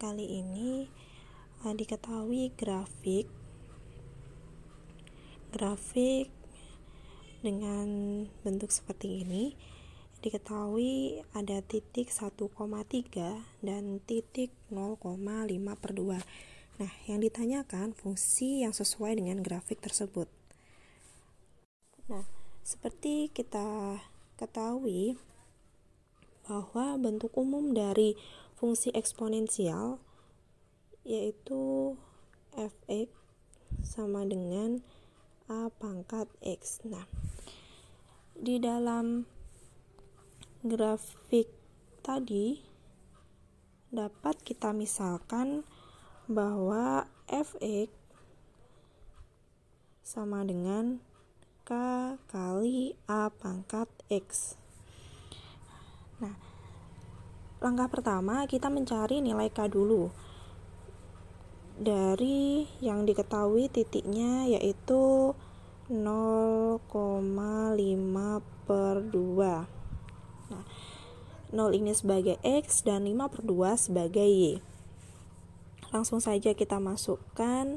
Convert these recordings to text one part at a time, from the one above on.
kali ini uh, diketahui grafik grafik dengan bentuk seperti ini diketahui ada titik 1,3 dan titik 0,5 per 2 nah yang ditanyakan fungsi yang sesuai dengan grafik tersebut nah seperti kita ketahui bahwa bentuk umum dari fungsi eksponensial yaitu fx sama dengan a pangkat x. Nah, di dalam grafik tadi dapat kita misalkan bahwa fx sama dengan k kali a pangkat x. Nah, Langkah pertama, kita mencari nilai K dulu. Dari yang diketahui titiknya yaitu 0,5 per 2. Nah, 0 ini sebagai X dan 5 per 2 sebagai Y. Langsung saja kita masukkan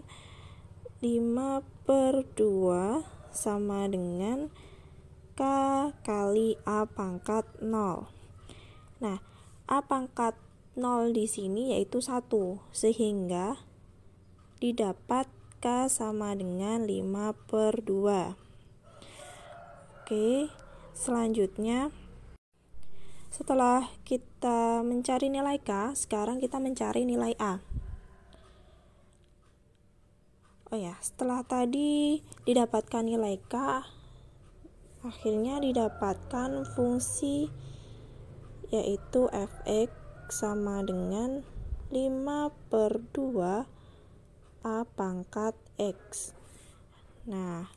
5 per 2 sama dengan K kali A pangkat 0. Nah, A pangkat 0 di sini yaitu 1, sehingga didapat K sama dengan 5 per 2. Oke, selanjutnya setelah kita mencari nilai K, sekarang kita mencari nilai A. Oh ya, setelah tadi didapatkan nilai K, akhirnya didapatkan fungsi yaitu fx sama dengan 5 per 2 A pangkat X Nah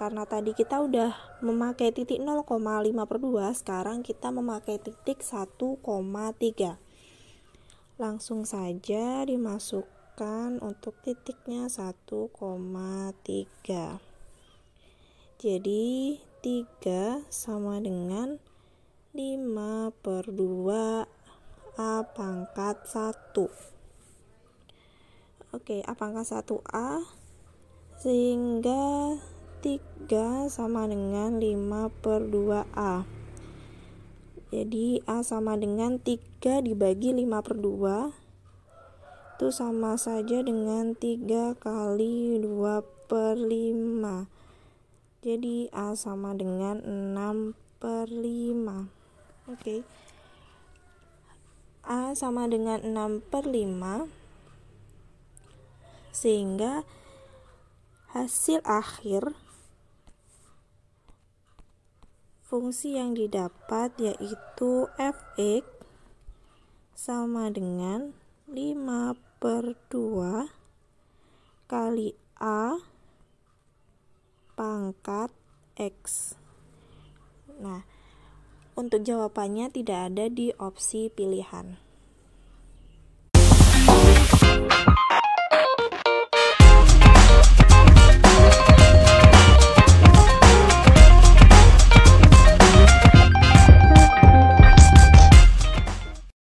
karena tadi kita udah memakai titik 0,5 per 2 sekarang kita memakai titik 1,3 langsung saja dimasukkan untuk titiknya 1,3 jadi 3 sama dengan 5 per 2 A pangkat 1 Oke, A pangkat 1A Sehingga 3 sama dengan 5 per 2A Jadi A sama dengan 3 dibagi 5 per 2 itu sama saja dengan 3 kali 2 per 5 jadi A sama dengan 6 per 5 oke okay. A sama dengan 6 per 5 sehingga hasil akhir fungsi yang didapat yaitu fx sama dengan 5 per 2 kali A pangkat X nah untuk jawabannya tidak ada di opsi pilihan.